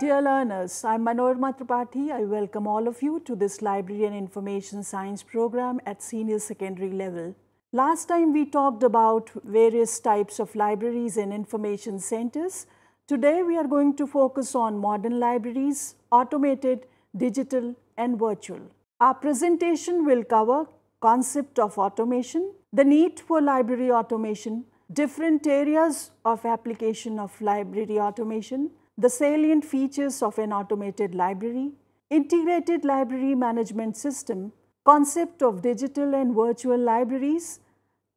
Dear learners, I'm Manorma Tripathi. I welcome all of you to this Library and Information Science program at senior secondary level. Last time we talked about various types of libraries and information centers. Today we are going to focus on modern libraries, automated, digital and virtual. Our presentation will cover concept of automation, the need for library automation, different areas of application of library automation, the salient features of an automated library, integrated library management system, concept of digital and virtual libraries,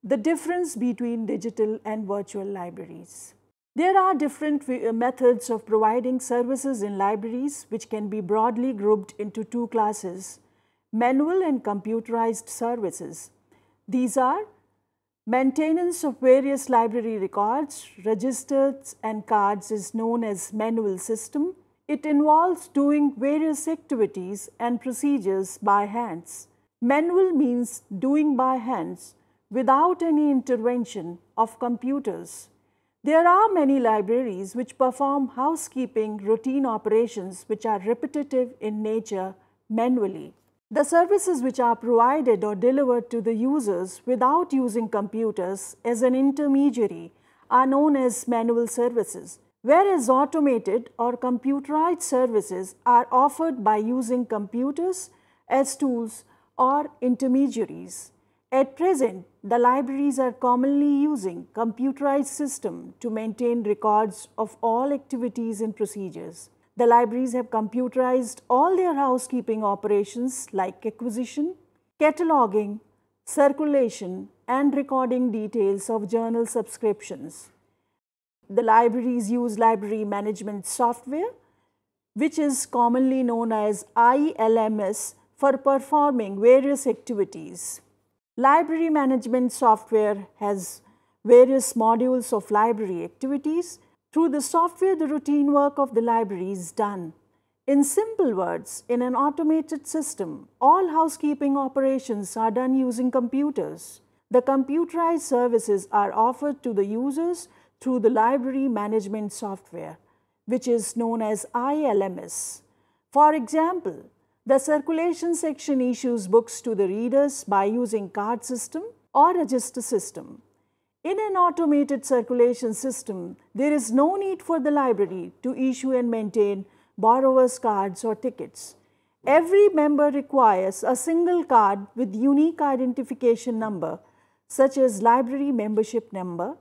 the difference between digital and virtual libraries. There are different uh, methods of providing services in libraries which can be broadly grouped into two classes, manual and computerized services. These are Maintenance of various library records, registers and cards is known as manual system. It involves doing various activities and procedures by hands. Manual means doing by hands without any intervention of computers. There are many libraries which perform housekeeping routine operations which are repetitive in nature manually. The services which are provided or delivered to the users without using computers as an intermediary are known as manual services, whereas automated or computerized services are offered by using computers as tools or intermediaries. At present, the libraries are commonly using computerized system to maintain records of all activities and procedures. The libraries have computerized all their housekeeping operations like acquisition, cataloging, circulation and recording details of journal subscriptions. The libraries use library management software which is commonly known as ILMS for performing various activities. Library management software has various modules of library activities through the software, the routine work of the library is done. In simple words, in an automated system, all housekeeping operations are done using computers. The computerized services are offered to the users through the library management software, which is known as ILMS. For example, the circulation section issues books to the readers by using card system or register system. In an automated circulation system, there is no need for the library to issue and maintain borrower's cards or tickets. Every member requires a single card with unique identification number, such as library membership number,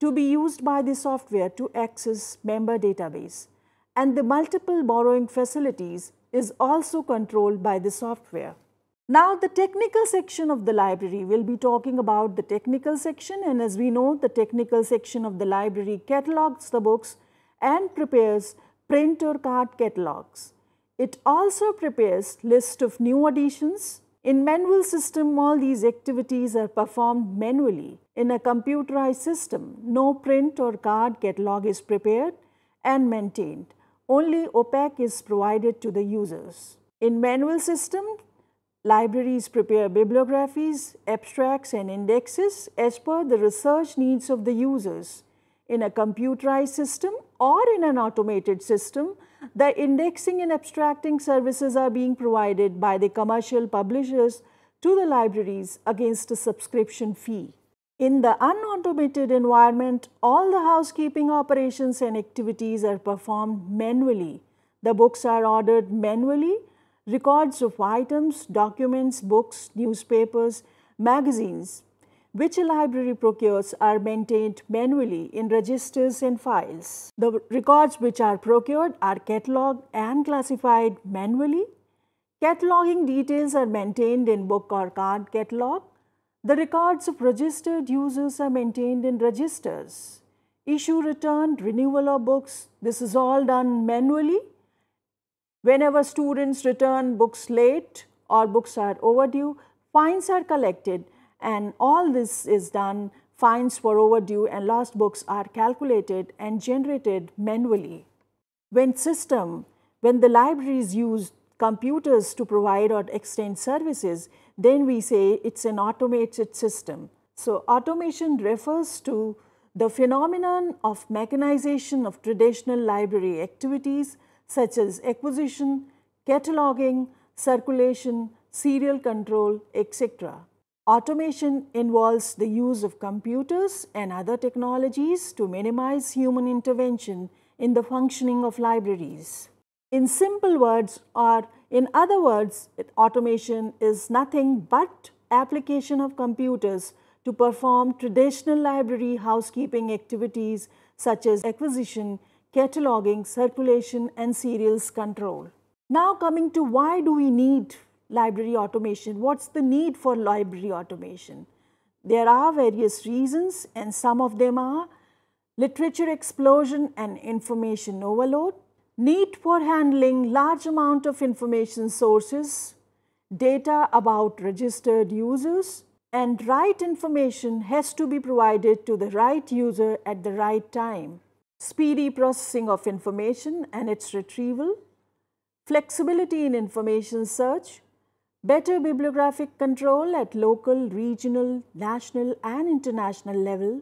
to be used by the software to access member database. And the multiple borrowing facilities is also controlled by the software. Now the technical section of the library, we'll be talking about the technical section and as we know the technical section of the library catalogs the books and prepares print or card catalogs. It also prepares list of new editions. In manual system all these activities are performed manually. In a computerized system no print or card catalog is prepared and maintained. Only OPEC is provided to the users. In manual system Libraries prepare bibliographies, abstracts and indexes as per the research needs of the users. In a computerized system or in an automated system, the indexing and abstracting services are being provided by the commercial publishers to the libraries against a subscription fee. In the unautomated environment, all the housekeeping operations and activities are performed manually. The books are ordered manually records of items, documents, books, newspapers, magazines, which a library procures are maintained manually in registers and files. The records which are procured are catalogued and classified manually. Cataloging details are maintained in book or card catalog. The records of registered users are maintained in registers. Issue return, renewal of books, this is all done manually Whenever students return books late or books are overdue, fines are collected and all this is done, fines for overdue and lost books are calculated and generated manually. When system, when the libraries use computers to provide or extend services, then we say it's an automated system. So automation refers to the phenomenon of mechanization of traditional library activities such as acquisition, cataloging, circulation, serial control, etc. Automation involves the use of computers and other technologies to minimize human intervention in the functioning of libraries. In simple words or in other words, automation is nothing but application of computers to perform traditional library housekeeping activities such as acquisition, cataloging, circulation and serials control. Now coming to why do we need library automation? What's the need for library automation? There are various reasons and some of them are literature explosion and information overload, need for handling large amount of information sources, data about registered users, and right information has to be provided to the right user at the right time speedy processing of information and its retrieval, flexibility in information search, better bibliographic control at local, regional, national and international level,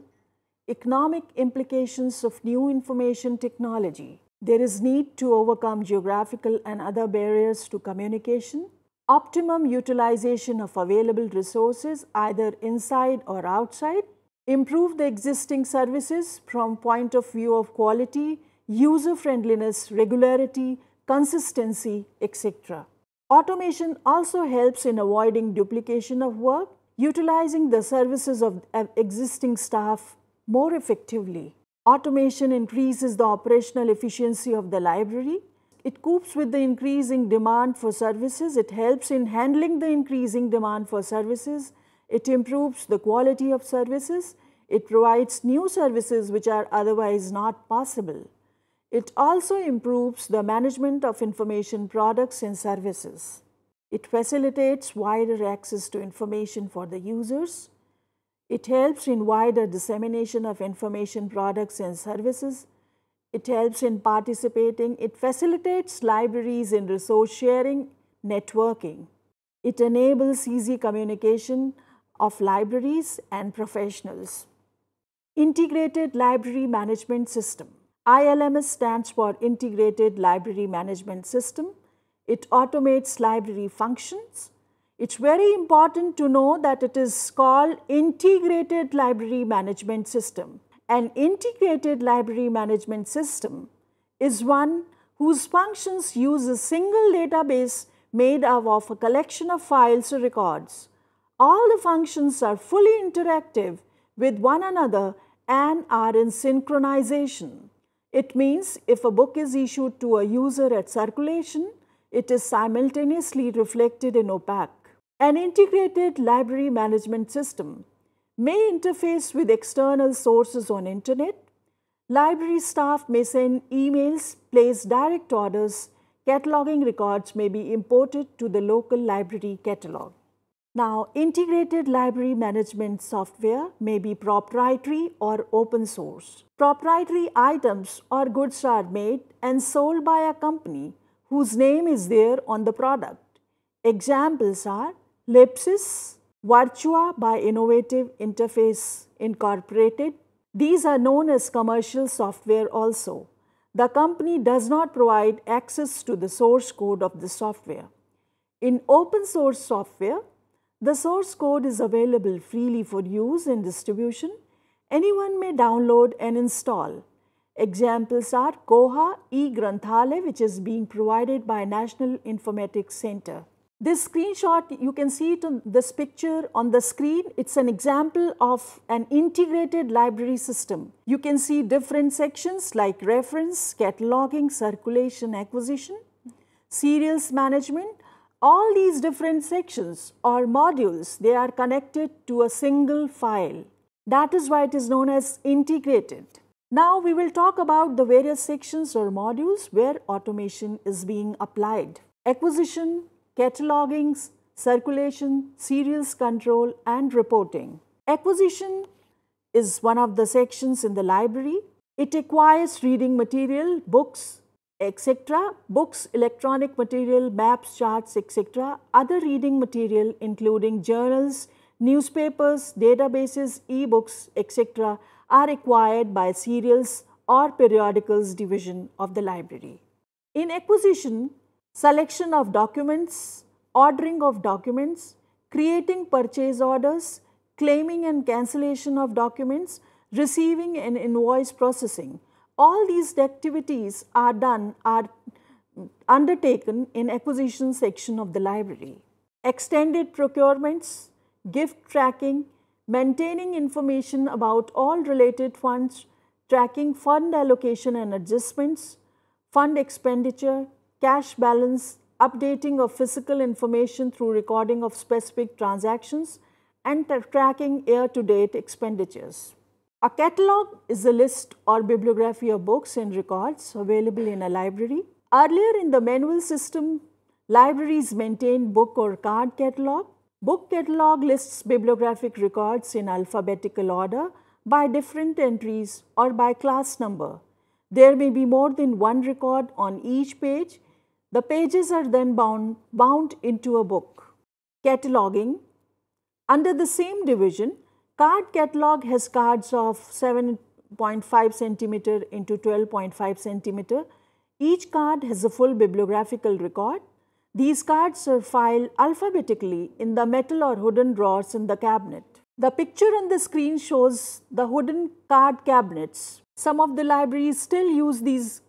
economic implications of new information technology. There is need to overcome geographical and other barriers to communication, optimum utilization of available resources either inside or outside, improve the existing services from point of view of quality, user friendliness, regularity, consistency, etc. Automation also helps in avoiding duplication of work, utilizing the services of existing staff more effectively. Automation increases the operational efficiency of the library. It copes with the increasing demand for services. It helps in handling the increasing demand for services. It improves the quality of services. It provides new services which are otherwise not possible. It also improves the management of information products and services. It facilitates wider access to information for the users. It helps in wider dissemination of information products and services. It helps in participating. It facilitates libraries in resource sharing, networking. It enables easy communication of libraries and professionals. Integrated Library Management System. ILMS stands for Integrated Library Management System. It automates library functions. It's very important to know that it is called Integrated Library Management System. An integrated library management system is one whose functions use a single database made up of a collection of files or records. All the functions are fully interactive with one another and are in synchronization. It means if a book is issued to a user at circulation, it is simultaneously reflected in OPAC. An integrated library management system may interface with external sources on internet. Library staff may send emails, place direct orders, cataloging records may be imported to the local library catalog. Now, integrated library management software may be proprietary or open source. Proprietary items or goods are made and sold by a company whose name is there on the product. Examples are Lipsis, Virtua by Innovative Interface Incorporated. These are known as commercial software also. The company does not provide access to the source code of the software. In open source software, the source code is available freely for use and distribution. Anyone may download and install. Examples are Koha e-Granthale which is being provided by National Informatics Center. This screenshot, you can see it on this picture on the screen. It's an example of an integrated library system. You can see different sections like reference, cataloging, circulation, acquisition, serials management, all these different sections or modules, they are connected to a single file. That is why it is known as integrated. Now we will talk about the various sections or modules where automation is being applied. Acquisition, catalogings, circulation, serials control and reporting. Acquisition is one of the sections in the library. It acquires reading material, books, etc. Books, electronic material, maps, charts, etc. Other reading material including journals, newspapers, databases, e-books, etc. are acquired by serials or periodicals division of the library. In acquisition, selection of documents, ordering of documents, creating purchase orders, claiming and cancellation of documents, receiving and invoice processing, all these activities are done, are undertaken in acquisition section of the library. Extended procurements, gift tracking, maintaining information about all related funds, tracking fund allocation and adjustments, fund expenditure, cash balance, updating of physical information through recording of specific transactions, and tracking year-to-date expenditures. A catalog is a list or bibliography of books and records available in a library. Earlier in the manual system, libraries maintained book or card catalog. Book catalog lists bibliographic records in alphabetical order by different entries or by class number. There may be more than one record on each page. The pages are then bound, bound into a book. Cataloging. Under the same division, Card catalog has cards of 7.5 centimeter into 12.5 centimeter. Each card has a full bibliographical record. These cards are filed alphabetically in the metal or wooden drawers in the cabinet. The picture on the screen shows the wooden card cabinets. Some of the libraries still use these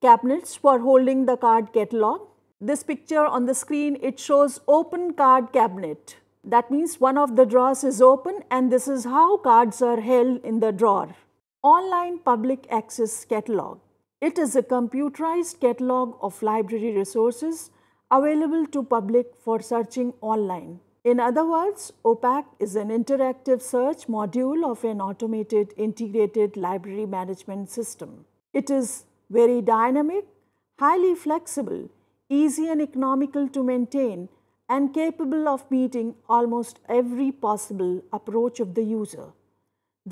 cabinets for holding the card catalog. This picture on the screen, it shows open card cabinet. That means one of the drawers is open and this is how cards are held in the drawer. Online Public Access Catalog. It is a computerized catalog of library resources available to public for searching online. In other words, OPAC is an interactive search module of an automated integrated library management system. It is very dynamic, highly flexible, easy and economical to maintain and capable of meeting almost every possible approach of the user.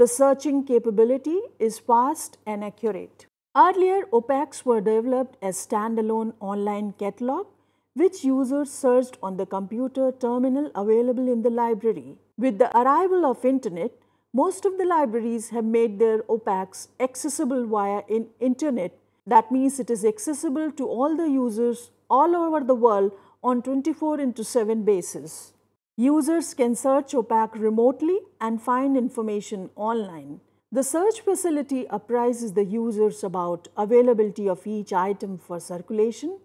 The searching capability is fast and accurate. Earlier, OPACS were developed as standalone online catalog which users searched on the computer terminal available in the library. With the arrival of internet, most of the libraries have made their OPACs accessible via in internet. That means it is accessible to all the users all over the world on 24 into 7 basis. Users can search OPAC remotely and find information online. The search facility apprises the users about availability of each item for circulation,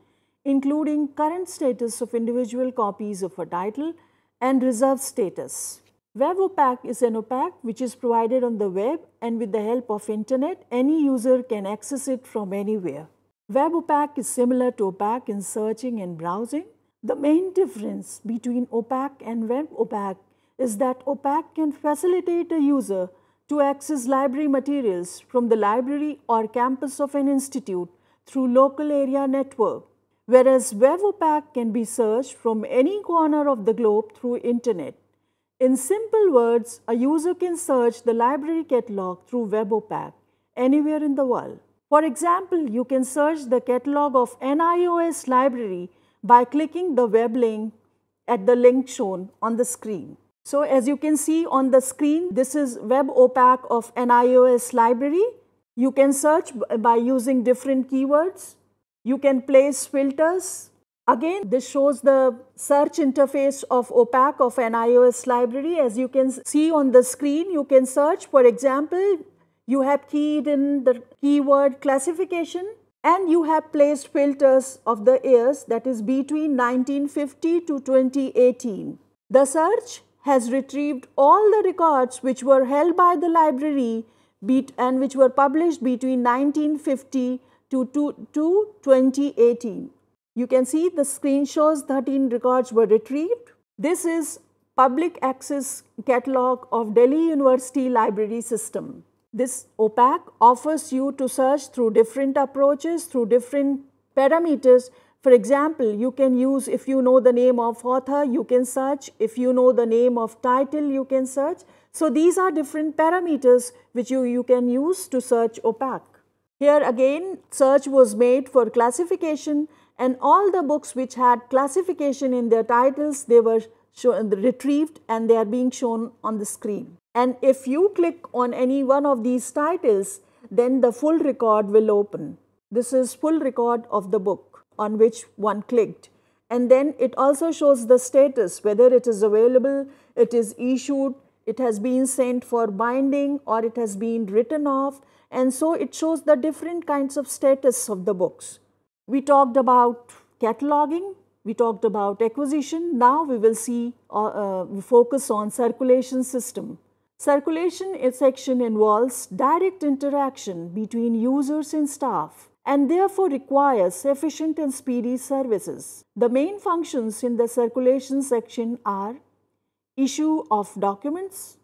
including current status of individual copies of a title and reserve status. Web OPAC is an OPAC which is provided on the web and with the help of internet, any user can access it from anywhere. Web OPAC is similar to OPAC in searching and browsing the main difference between OPAC and web OPAC is that OPAC can facilitate a user to access library materials from the library or campus of an institute through local area network, whereas web OPAC can be searched from any corner of the globe through internet. In simple words, a user can search the library catalog through WebOpac anywhere in the world. For example, you can search the catalog of NIOS library by clicking the web link at the link shown on the screen. So as you can see on the screen, this is web OPAC of NIOS library. You can search by using different keywords. You can place filters. Again, this shows the search interface of OPAC of NIOS library. As you can see on the screen, you can search. For example, you have keyed in the keyword classification and you have placed filters of the years that is between 1950 to 2018. The search has retrieved all the records which were held by the library and which were published between 1950 to, to, to 2018. You can see the screen shows 13 records were retrieved. This is public access catalog of Delhi University Library System. This OPAC offers you to search through different approaches, through different parameters. For example, you can use if you know the name of author, you can search. If you know the name of title, you can search. So these are different parameters which you, you can use to search OPAC. Here again, search was made for classification and all the books which had classification in their titles, they were retrieved and they are being shown on the screen. And if you click on any one of these titles, then the full record will open. This is full record of the book on which one clicked. And then it also shows the status, whether it is available, it is issued, it has been sent for binding or it has been written off and so it shows the different kinds of status of the books. We talked about cataloging, we talked about acquisition, now we will see uh, uh, focus on circulation system. Circulation section involves direct interaction between users and staff and therefore requires efficient and speedy services. The main functions in the circulation section are issue of documents,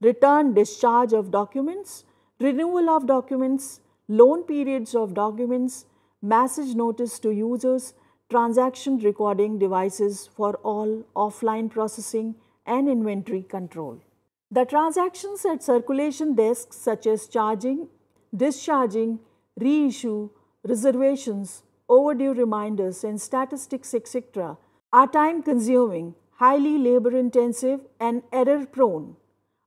return discharge of documents, renewal of documents, loan periods of documents, message notice to users, transaction recording devices for all offline processing and inventory control. The transactions at circulation desks such as charging, discharging, reissue, reservations, overdue reminders and statistics etc. are time consuming, highly labor intensive and error prone.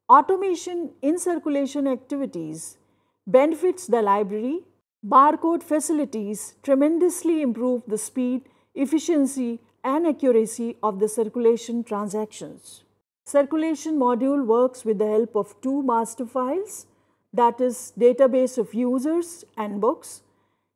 Automation in circulation activities benefits the library. Barcode facilities tremendously improve the speed, efficiency and accuracy of the circulation transactions. Circulation module works with the help of two master files that is database of users and books.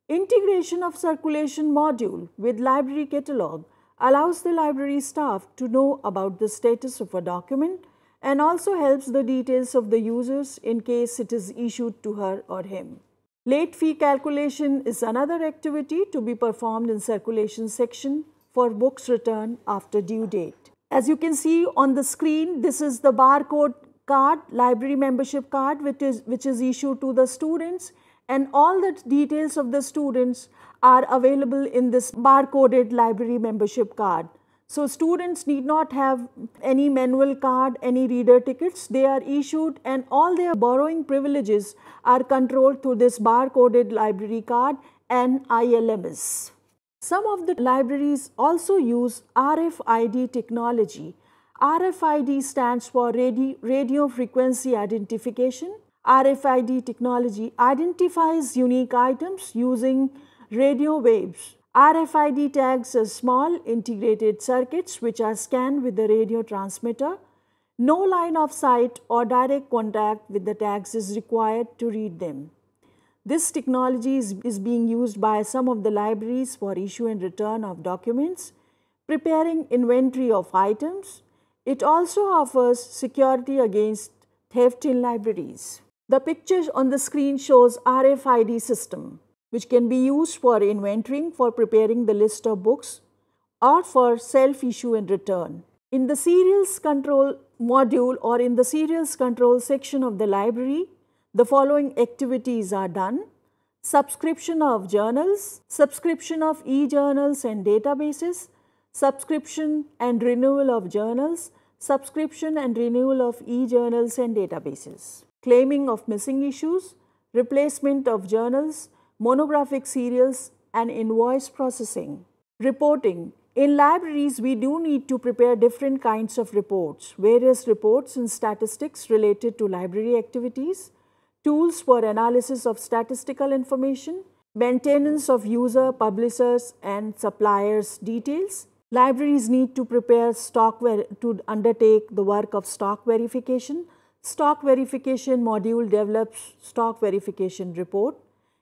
Integration of circulation module with library catalog allows the library staff to know about the status of a document and also helps the details of the users in case it is issued to her or him. Late fee calculation is another activity to be performed in circulation section for books returned after due date. As you can see on the screen, this is the barcode card, library membership card, which is, which is issued to the students and all the details of the students are available in this barcoded library membership card. So students need not have any manual card, any reader tickets. They are issued and all their borrowing privileges are controlled through this barcoded library card and ILMS. Some of the libraries also use RFID technology. RFID stands for radio, frequency identification. RFID technology identifies unique items using radio waves. RFID tags are small integrated circuits which are scanned with the radio transmitter. No line of sight or direct contact with the tags is required to read them. This technology is, is being used by some of the libraries for issue and return of documents, preparing inventory of items. It also offers security against theft in libraries. The picture on the screen shows RFID system, which can be used for inventorying for preparing the list of books or for self-issue and return. In the serials control module or in the serials control section of the library, the following activities are done. Subscription of journals, subscription of e-journals and databases, subscription and renewal of journals, subscription and renewal of e-journals and databases, claiming of missing issues, replacement of journals, monographic serials and invoice processing. Reporting. In libraries, we do need to prepare different kinds of reports, various reports and statistics related to library activities, Tools for analysis of statistical information, maintenance of user, publishers and suppliers details. Libraries need to prepare stock to undertake the work of stock verification. Stock verification module develops stock verification report.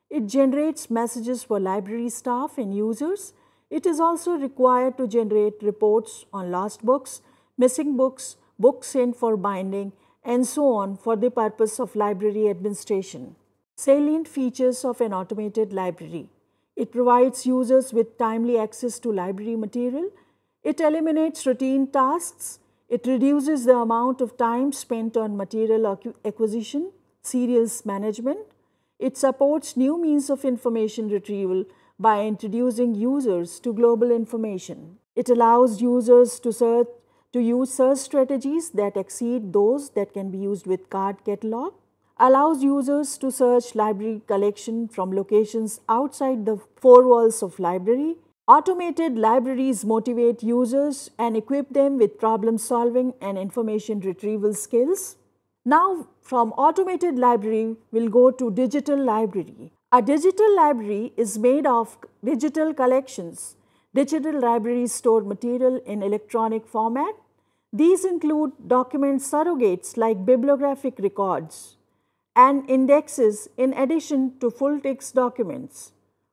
It generates messages for library staff and users. It is also required to generate reports on lost books, missing books, books in for binding and so on for the purpose of library administration. Salient features of an automated library. It provides users with timely access to library material. It eliminates routine tasks. It reduces the amount of time spent on material acquisition, serials management. It supports new means of information retrieval by introducing users to global information. It allows users to search to use search strategies that exceed those that can be used with card catalog, allows users to search library collection from locations outside the four walls of library. Automated libraries motivate users and equip them with problem solving and information retrieval skills. Now from automated library, we'll go to digital library. A digital library is made of digital collections. Digital libraries store material in electronic format these include document surrogates like bibliographic records and indexes in addition to full text documents,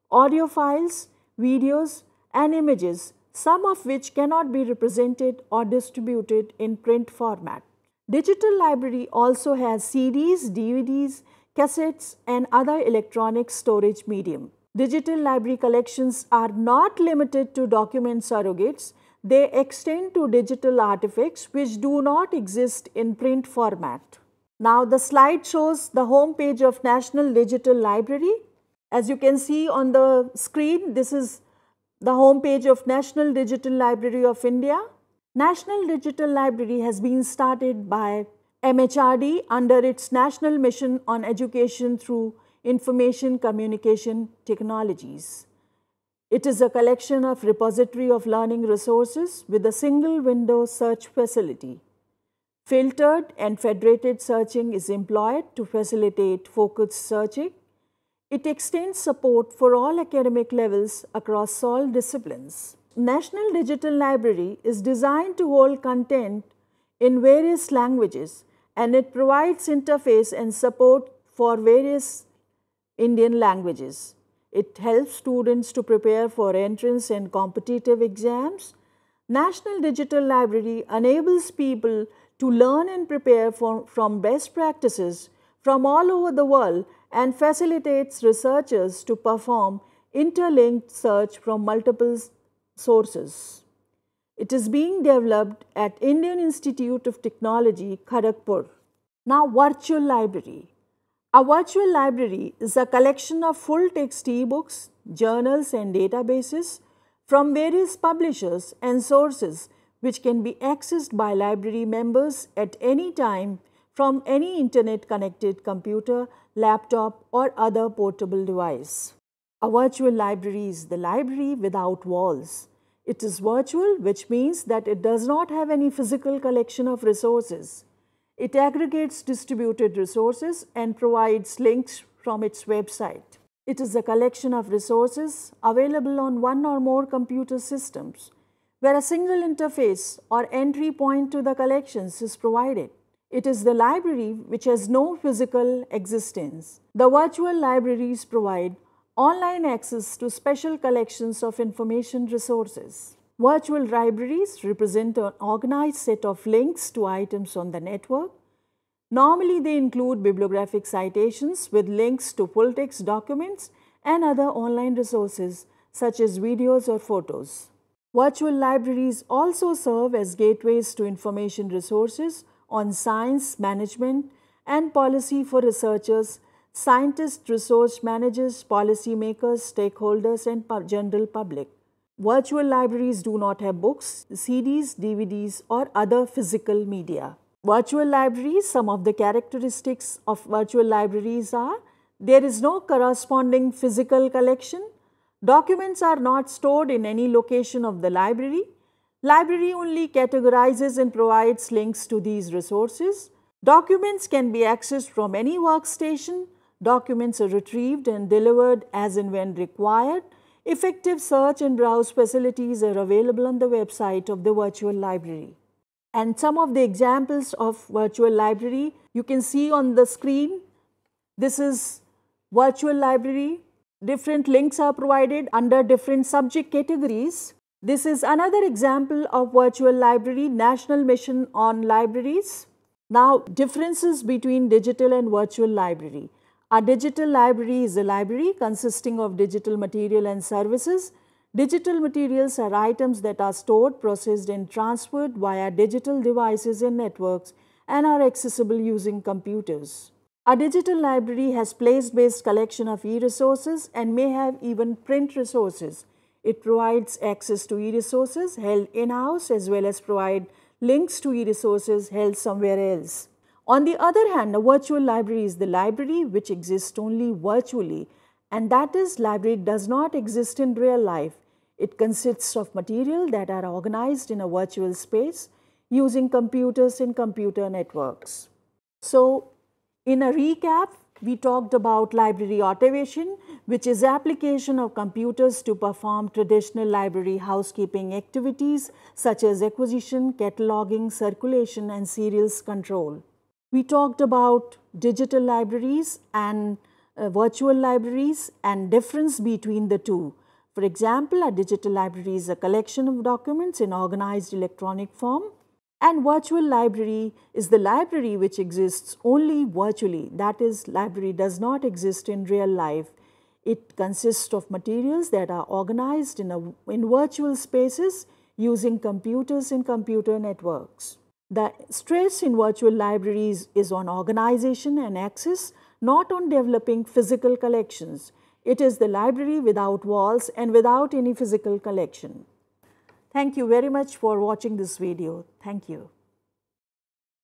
audio files, videos and images, some of which cannot be represented or distributed in print format. Digital library also has CDs, DVDs, cassettes and other electronic storage medium. Digital library collections are not limited to document surrogates they extend to digital artifacts which do not exist in print format. Now the slide shows the home page of National Digital Library. As you can see on the screen, this is the home page of National Digital Library of India. National Digital Library has been started by MHRD under its National Mission on Education through Information Communication Technologies. It is a collection of repository of learning resources with a single window search facility. Filtered and federated searching is employed to facilitate focused searching. It extends support for all academic levels across all disciplines. National Digital Library is designed to hold content in various languages and it provides interface and support for various Indian languages. It helps students to prepare for entrance and competitive exams. National Digital Library enables people to learn and prepare for, from best practices from all over the world and facilitates researchers to perform interlinked search from multiple sources. It is being developed at Indian Institute of Technology, Kharagpur. Now virtual library. A virtual library is a collection of full-text ebooks, journals and databases from various publishers and sources which can be accessed by library members at any time from any internet connected computer, laptop or other portable device. A virtual library is the library without walls. It is virtual which means that it does not have any physical collection of resources. It aggregates distributed resources and provides links from its website. It is a collection of resources available on one or more computer systems where a single interface or entry point to the collections is provided. It is the library which has no physical existence. The virtual libraries provide online access to special collections of information resources. Virtual libraries represent an organized set of links to items on the network. Normally, they include bibliographic citations with links to full-text documents and other online resources such as videos or photos. Virtual libraries also serve as gateways to information resources on science management and policy for researchers, scientists, resource managers, policymakers, stakeholders and general public. Virtual libraries do not have books, CDs, DVDs or other physical media. Virtual libraries, some of the characteristics of virtual libraries are there is no corresponding physical collection, documents are not stored in any location of the library, library only categorizes and provides links to these resources, documents can be accessed from any workstation, documents are retrieved and delivered as and when required, Effective search and browse facilities are available on the website of the virtual library. And some of the examples of virtual library you can see on the screen. This is virtual library. Different links are provided under different subject categories. This is another example of virtual library, National Mission on Libraries. Now, differences between digital and virtual library. Our digital library is a library consisting of digital material and services. Digital materials are items that are stored, processed and transferred via digital devices and networks and are accessible using computers. Our digital library has place-based collection of e-resources and may have even print resources. It provides access to e-resources held in-house as well as provide links to e-resources held somewhere else. On the other hand, a virtual library is the library which exists only virtually and that is library does not exist in real life. It consists of material that are organized in a virtual space using computers and computer networks. So, in a recap, we talked about library automation, which is application of computers to perform traditional library housekeeping activities such as acquisition, cataloging, circulation and serials control. We talked about digital libraries and uh, virtual libraries and difference between the two. For example, a digital library is a collection of documents in organized electronic form and virtual library is the library which exists only virtually. That is, library does not exist in real life. It consists of materials that are organized in, a, in virtual spaces using computers in computer networks. The stress in virtual libraries is on organization and access, not on developing physical collections. It is the library without walls and without any physical collection. Thank you very much for watching this video. Thank you.